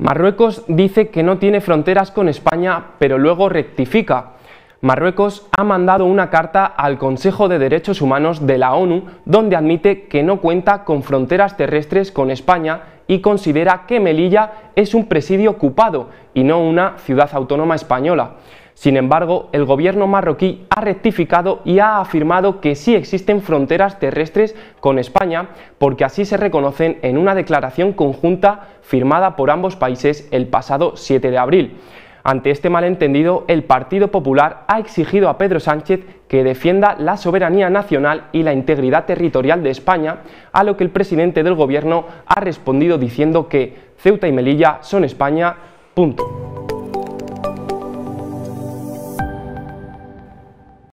Marruecos dice que no tiene fronteras con España, pero luego rectifica. Marruecos ha mandado una carta al Consejo de Derechos Humanos de la ONU donde admite que no cuenta con fronteras terrestres con España y considera que Melilla es un presidio ocupado y no una ciudad autónoma española. Sin embargo, el gobierno marroquí ha rectificado y ha afirmado que sí existen fronteras terrestres con España, porque así se reconocen en una declaración conjunta firmada por ambos países el pasado 7 de abril. Ante este malentendido, el Partido Popular ha exigido a Pedro Sánchez que defienda la soberanía nacional y la integridad territorial de España, a lo que el presidente del Gobierno ha respondido diciendo que Ceuta y Melilla son España. Punto.